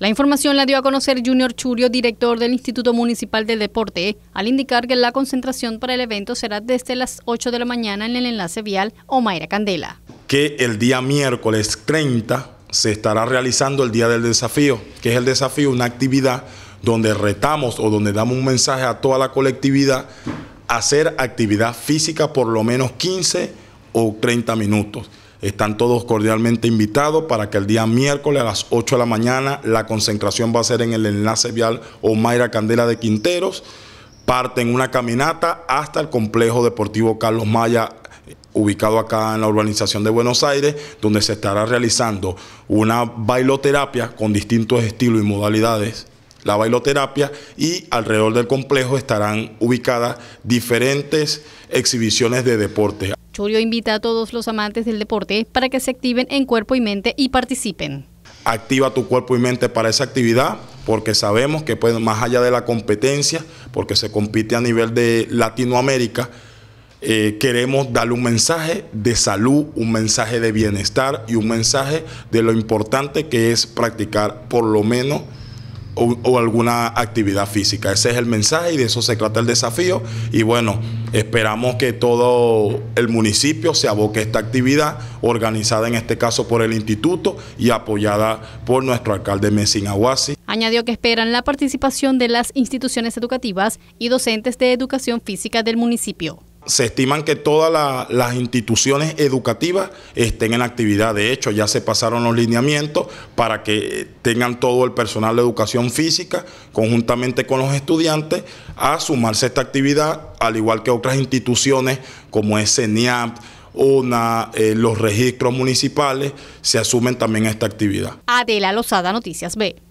La información la dio a conocer Junior Churio, director del Instituto Municipal de Deporte, al indicar que la concentración para el evento será desde las 8 de la mañana en el enlace vial Omaira Candela. Que el día miércoles 30 se estará realizando el Día del Desafío, que es el desafío, una actividad donde retamos o donde damos un mensaje a toda la colectividad a hacer actividad física por lo menos 15 o 30 minutos. Están todos cordialmente invitados para que el día miércoles a las 8 de la mañana la concentración va a ser en el enlace vial Omaira Candela de Quinteros. Parten una caminata hasta el complejo deportivo Carlos Maya ubicado acá en la urbanización de Buenos Aires, donde se estará realizando una bailoterapia con distintos estilos y modalidades la bailoterapia y alrededor del complejo estarán ubicadas diferentes exhibiciones de deporte. Churio invita a todos los amantes del deporte para que se activen en cuerpo y mente y participen. Activa tu cuerpo y mente para esa actividad porque sabemos que pues, más allá de la competencia, porque se compite a nivel de Latinoamérica, eh, queremos darle un mensaje de salud, un mensaje de bienestar y un mensaje de lo importante que es practicar por lo menos o, alguna actividad física. Ese es el mensaje y de eso se trata el desafío. Y bueno, esperamos que todo el municipio se aboque a esta actividad, organizada en este caso por el instituto y apoyada por nuestro alcalde Mesín Añadió que esperan la participación de las instituciones educativas y docentes de educación física del municipio se estiman que todas las instituciones educativas estén en actividad. De hecho, ya se pasaron los lineamientos para que eh, tengan todo el personal de educación física, conjuntamente con los estudiantes, a sumarse a esta actividad, al igual que otras instituciones como es CENIAP, una, eh, los registros municipales, se asumen también a esta actividad. Adela Lozada, Noticias B.